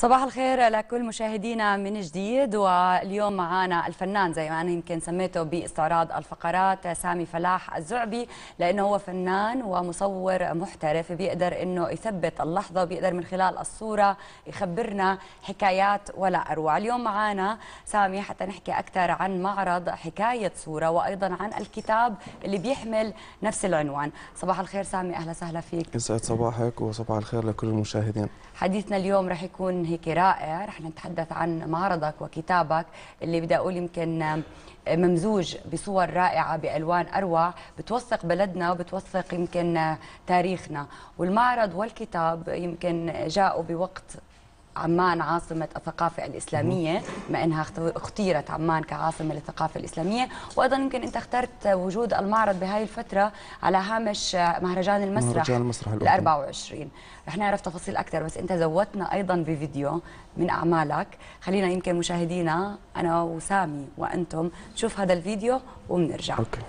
صباح الخير لكل مشاهدينا من جديد واليوم معنا الفنان زي ما انا يمكن سميته باستعراض الفقرات سامي فلاح الزعبي لانه هو فنان ومصور محترف بيقدر انه يثبت اللحظه وبيقدر من خلال الصوره يخبرنا حكايات ولا اروع، اليوم معنا سامي حتى نحكي اكثر عن معرض حكايه صوره وايضا عن الكتاب اللي بيحمل نفس العنوان، صباح الخير سامي اهلا وسهلا فيك. يسعد صباحك وصباح الخير لكل المشاهدين. حديثنا اليوم رح يكون هيك رائع رح نتحدث عن معرضك وكتابك اللي بدي اقول يمكن ممزوج بصور رائعه بالوان اروع بتوثق بلدنا وبتوثق يمكن تاريخنا والمعرض والكتاب يمكن جاءوا بوقت عمان عاصمة الثقافة الإسلامية ما أنها اختيرت عمان كعاصمة للثقافة الإسلامية وأيضا يمكن أنت اخترت وجود المعرض بهاي الفترة على هامش مهرجان المسرح مهرجان المسرح الـ 24 رح نعرف تفاصيل أكثر بس أنت زودتنا أيضا بفيديو من أعمالك خلينا يمكن مشاهدينا أنا وسامي وأنتم نشوف هذا الفيديو وبنرجع أوكي.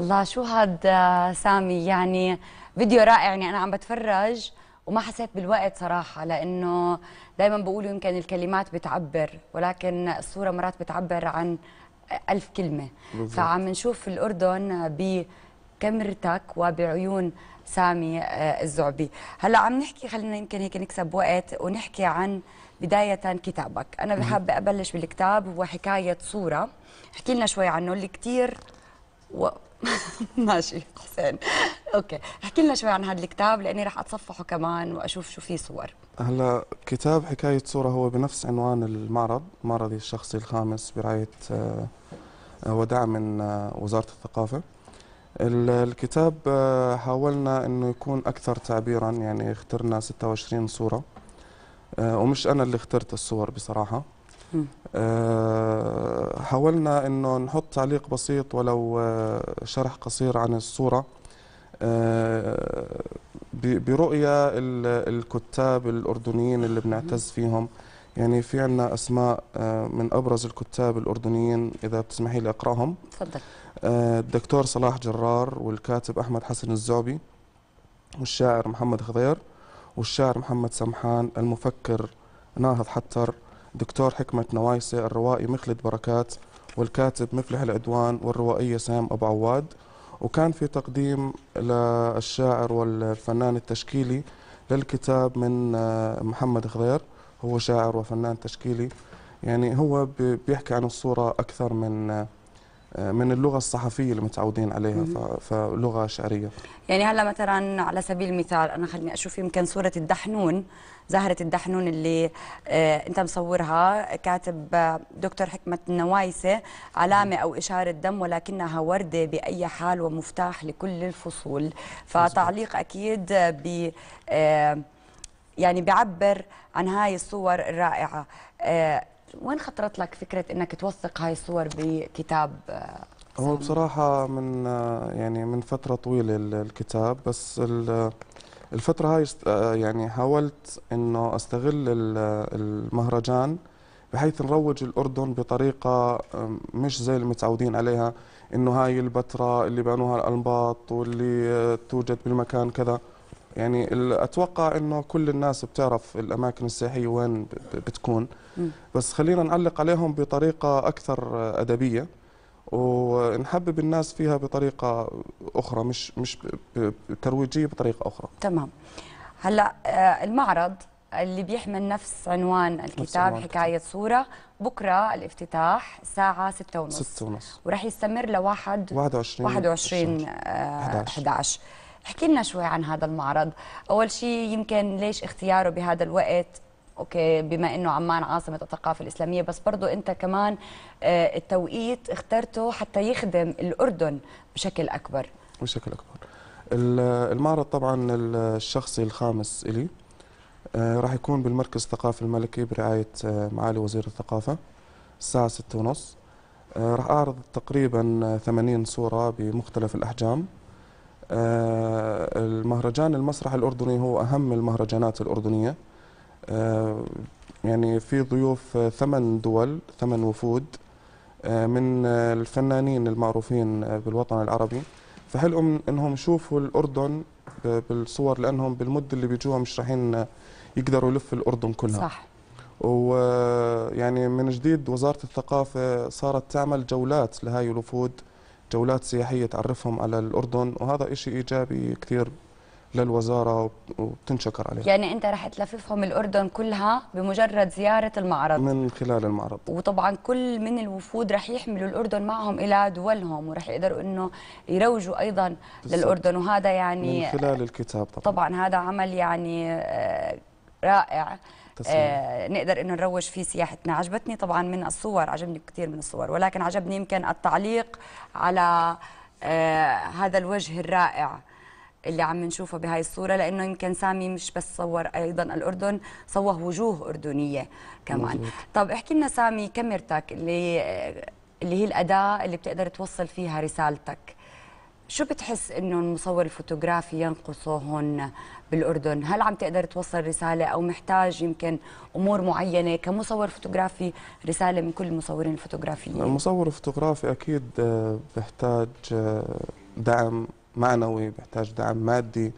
الله شو هاد آه، سامي يعني فيديو رائع يعني انا عم بتفرج وما حسيت بالوقت صراحه لانه دائما بقولوا يمكن الكلمات بتعبر ولكن الصوره مرات بتعبر عن ألف كلمه بالضبط. فعم نشوف الاردن بكاميرتك وبعيون سامي آه، الزعبي هلا عم نحكي خلينا يمكن هيك نكسب وقت ونحكي عن بداية كتابك أنا بحب أبلش بالكتاب هو حكاية صورة احكي لنا شوي عنه اللي كتير و... ماشي حسين اوكي احكي لنا شوي عن هذا الكتاب لاني راح اتصفحه كمان واشوف شو فيه صور هلا كتاب حكايه صوره هو بنفس عنوان المعرض معرضي الشخصي الخامس برعايه آه، ودعم من آه، وزاره الثقافه الكتاب آه، حاولنا انه يكون اكثر تعبيرا يعني اخترنا 26 صوره ومش انا اللي اخترت الصور بصراحه آه، حاولنا انه نحط تعليق بسيط ولو آه، شرح قصير عن الصوره آه، برؤية الكتاب الأردنيين اللي بنعتز فيهم يعني في عنا أسماء من أبرز الكتاب الأردنيين إذا بتسمحي لي أقرأهم تفضل الدكتور صلاح جرار والكاتب أحمد حسن الزعبي والشاعر محمد خضير والشاعر محمد سمحان المفكر ناهض حتر دكتور حكمة نوايسة الروائي مخلد بركات والكاتب مفلح العدوان والروائية سام أبو عواد وكان في تقديم للشاعر والفنان التشكيلي للكتاب من آه، محمد خضير هو شاعر وفنان تشكيلي يعني هو بيحكي عن الصورة أكثر من آه، آه، من اللغه الصحفيه اللي متعودين عليها فلغه شعريه يعني هلا مثلا على سبيل المثال انا خليني اشوف يمكن صوره الدحنون زهره الدحنون اللي آه، انت مصورها كاتب آه، دكتور حكمه النوايسه علامه او اشاره دم ولكنها ورده باي حال ومفتاح لكل الفصول فتعليق اكيد ب يعني بيعبر عن هاي الصور الرائعه وين خطرت لك فكره انك توثق هاي الصور بكتاب آه، هو بصراحة من آه، يعني من فترة طويلة الكتاب بس الفترة هاي آه، يعني حاولت انه استغل المهرجان بحيث نروج الأردن بطريقة مش زي المتعودين عليها إنه هاي البتراء اللي بنوها الأنباط واللي توجد بالمكان كذا يعني اتوقع انه كل الناس بتعرف الاماكن السياحيه وين بتكون بس خلينا نعلق عليهم بطريقه اكثر ادبيه ونحبب الناس فيها بطريقه اخرى مش مش ترويجيه بطريقه اخرى تمام هلا آه، المعرض اللي بيحمل نفس عنوان الكتاب نفس حكاية كتاب. صورة بكرة الافتتاح الساعة 6 ونص 6 ونص وراح يستمر لواحد 21 21 11, 11. احكي لنا شوي عن هذا المعرض اول شيء يمكن ليش اختياره بهذا الوقت اوكي بما انه عمان عاصمه الثقافه الاسلاميه بس برضو انت كمان آه، التوقيت اخترته حتى يخدم الاردن بشكل اكبر بشكل اكبر المعرض طبعا الشخصي الخامس الي آه، راح يكون بالمركز الثقافي الملكي برعايه آه، معالي وزير الثقافه الساعه 6:30 راح اعرض تقريبا 80 صوره بمختلف الاحجام آه، المهرجان المسرح الأردني هو أهم المهرجانات الأردنية آه، يعني في ضيوف آه، ثمان دول ثمان وفود من الفنانين المعروفين بالوطن العربي فحلهم انهم يشوفوا الاردن بالصور لانهم بالمده اللي بيجوها مش رايحين يقدروا يلف الاردن كلها صح ويعني من جديد وزاره الثقافه صارت تعمل جولات لهاي الوفود جولات سياحيه تعرفهم على الاردن وهذا شيء ايجابي كثير للوزاره وبتنشكر عليها يعني انت رح تلففهم الاردن كلها بمجرد زياره المعرض من خلال المعرض وطبعا كل من الوفود رح يحملوا الاردن معهم الى دولهم ورح يقدروا انه يروجوا ايضا بالزبط. للاردن وهذا يعني من خلال الكتاب طبعا طبعا هذا عمل يعني آه، رائع آه نقدر انه نروج فيه سياحتنا عجبتني طبعا من الصور عجبني كثير من الصور ولكن عجبني يمكن التعليق على آه هذا الوجه الرائع اللي عم نشوفه بهاي الصوره لانه يمكن سامي مش بس صور ايضا الاردن صور وجوه اردنيه كمان مزبوط. طب احكي لنا سامي كاميرتك اللي آه، اللي هي الاداه اللي بتقدر توصل فيها رسالتك شو بتحس انه المصور الفوتوغرافي ينقصه هون بالاردن هل عم تقدر توصل رساله او محتاج يمكن امور معينه كمصور فوتوغرافي رساله من كل المصورين الفوتوغرافيين المصور الفوتوغرافي اكيد آه، بحتاج آه، دعم معنوي بحتاج دعم مادي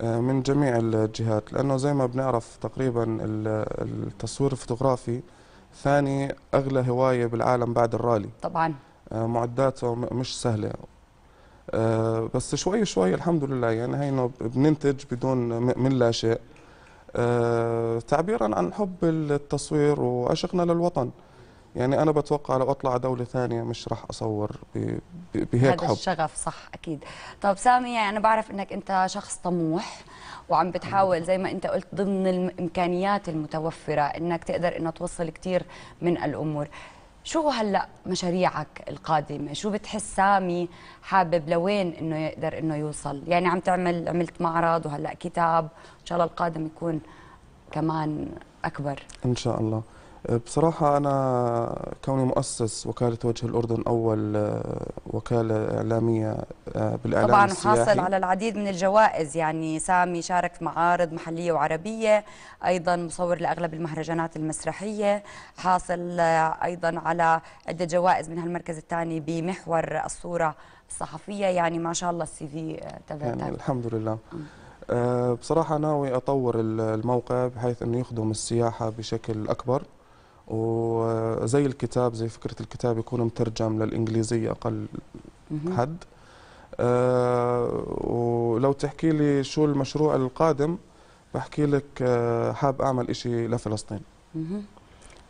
آه، من جميع الجهات لانه زي ما بنعرف تقريبا التصوير الفوتوغرافي ثاني اغلى هوايه بالعالم بعد الرالي طبعا معداته مش سهله آه، بس شوي شوي الحمد لله يعني هينو بننتج بدون من لا شيء آه تعبيرا عن حب التصوير وعشقنا للوطن يعني انا بتوقع لو اطلع دوله ثانيه مش راح اصور بهيك حب هذا الشغف صح اكيد طب سامي يعني انا بعرف انك انت شخص طموح وعم بتحاول زي ما انت قلت ضمن الامكانيات المتوفره انك تقدر انه توصل كثير من الامور شو هلا مشاريعك القادمه شو بتحس سامي حابب لوين انه يقدر انه يوصل يعني عم تعمل عملت معرض وهلا كتاب ان شاء الله القادم يكون كمان اكبر ان شاء الله بصراحة أنا كوني مؤسس وكالة وجه الأردن أول آه، وكالة إعلامية آه، بالإعلام طبعا السياحي. حاصل على العديد من الجوائز يعني سامي شارك في معارض محلية وعربية أيضا مصور لأغلب المهرجانات المسرحية حاصل آه، أيضا على عدة جوائز منها المركز الثاني بمحور الصورة الصحفية يعني ما شاء الله السي في يعني الحمد لله بصراحة ناوي أطور الموقع بحيث أنه يخدم السياحة بشكل أكبر وزي الكتاب زي فكرة الكتاب يكون مترجم للإنجليزية أقل حد آه، ولو تحكي لي شو المشروع القادم بحكي لك آه، حاب أعمل إشي لفلسطين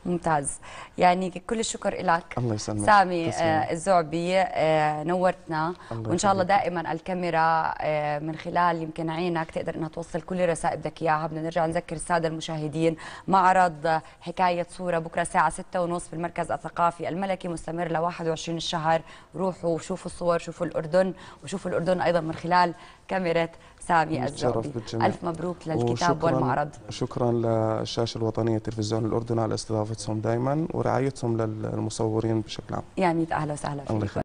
ممتاز يعني كل الشكر لك الله يسلمك سامي آه الزعبي آه نورتنا وان شاء الله دائما الكاميرا آه من خلال يمكن عينك تقدر انها توصل كل الرسائل بدك اياها بدنا نرجع نذكر الساده المشاهدين معرض حكايه صوره بكره الساعه 6:30 المركز الثقافي الملكي مستمر ل 21 الشهر روحوا وشوفوا الصور شوفوا الاردن وشوفوا الاردن ايضا من خلال كاميرا سامي الزعبي الف مبروك للكتاب والمعرض شكرا للشاشه الوطنيه تلفزيون الاردن على الاستضافه ومحافظتهم دايما ورعايتهم للمصورين بشكل عام يعني اهلا وسهلا فيك